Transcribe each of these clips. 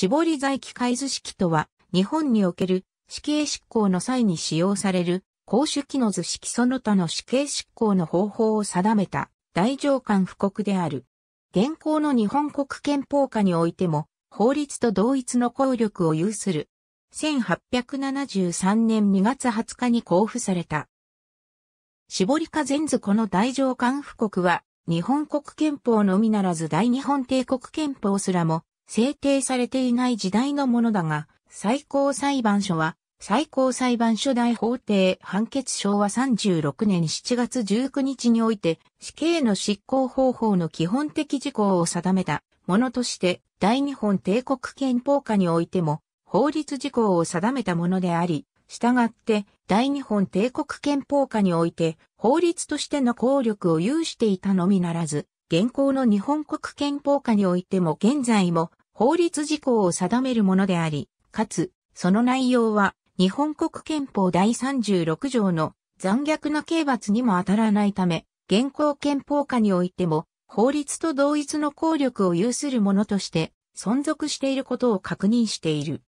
絞り在機械図式とは、日本における死刑執行の際に使用される、公主機の図式その他の死刑執行の方法を定めた、大上官布告である。現行の日本国憲法下においても、法律と同一の効力を有する。1873年2月20日に交付された。絞りか全図この大上官布告は、日本国憲法のみならず大日本帝国憲法すらも、制定されていない時代のものだが、最高裁判所は、最高裁判所大法廷判決昭和36年7月19日において、死刑の執行方法の基本的事項を定めたものとして、大日本帝国憲法下においても、法律事項を定めたものであり、従って、大日本帝国憲法下において、法律としての効力を有していたのみならず、現行の日本国憲法下においても現在も、法律事項を定めるものであり、かつ、その内容は、日本国憲法第36条の残虐な刑罰にも当たらないため、現行憲法下においても、法律と同一の効力を有するものとして、存続していることを確認している。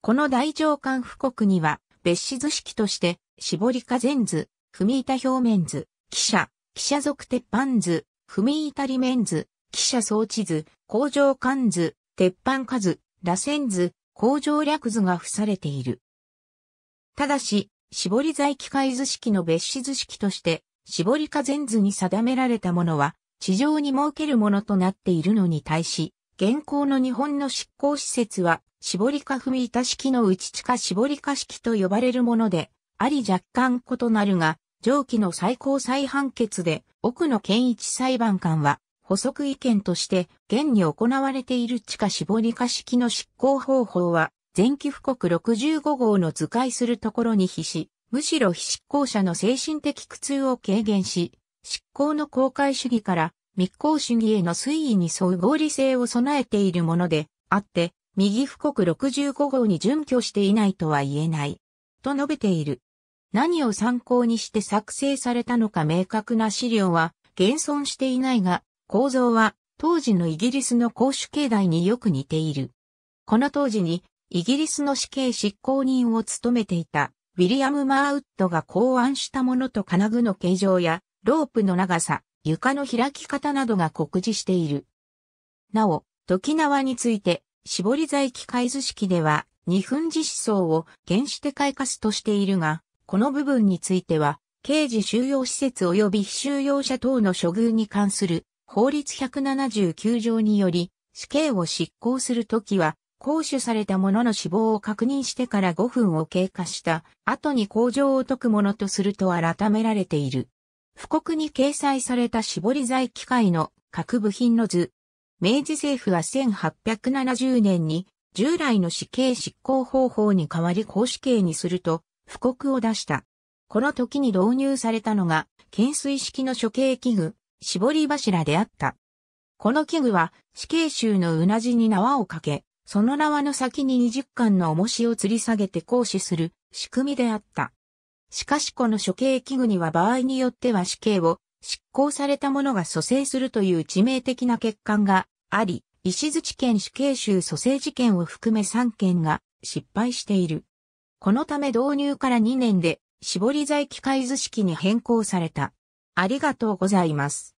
この大上官布告には、別紙図式として、絞り下全図、踏み板表面図、記者、記者属鉄板図、踏み板裏面図、記者装置図、工場管図、鉄板数、螺旋図、工場略図が付されている。ただし、絞り材機械図式の別紙図式として、絞り下全図に定められたものは、地上に設けるものとなっているのに対し、現行の日本の執行施設は、絞りか踏み板式の内地下絞りか式と呼ばれるもので、あり若干異なるが、上記の最高裁判決で、奥野健一裁判官は、補足意見として、現に行われている地下絞り化式の執行方法は、前期布告65号の図解するところに比し、むしろ非執行者の精神的苦痛を軽減し、執行の公開主義から密航主義への推移に相合理性を備えているものであって、右布告65号に準拠していないとは言えない。と述べている。何を参考にして作成されたのか明確な資料は現存していないが、構造は当時のイギリスの公主境内によく似ている。この当時にイギリスの死刑執行人を務めていたウィリアム・マーウッドが考案したものと金具の形状やロープの長さ、床の開き方などが告示している。なお、時縄について、絞り材機械図式では、二分字思想を原始的開すとしているが、この部分については、刑事収容施設及び非収容者等の処遇に関する法律179条により、死刑を執行するときは、公主された者の死亡を確認してから5分を経過した後に工場を解くものとすると改められている。布告に掲載された絞り剤機械の各部品の図。明治政府は1870年に従来の死刑執行方法に代わり公死刑にすると布告を出した。この時に導入されたのが、懸垂式の処刑器具、絞り柱であった。この器具は死刑囚のうなじに縄をかけ、その縄の先に20巻の重しを吊り下げて行使する仕組みであった。しかしこの処刑器具には場合によっては死刑を執行された者が蘇生するという致命的な欠陥があり、石槌県死刑囚蘇生事件を含め3件が失敗している。このため導入から2年で絞り剤機械図式に変更された。ありがとうございます。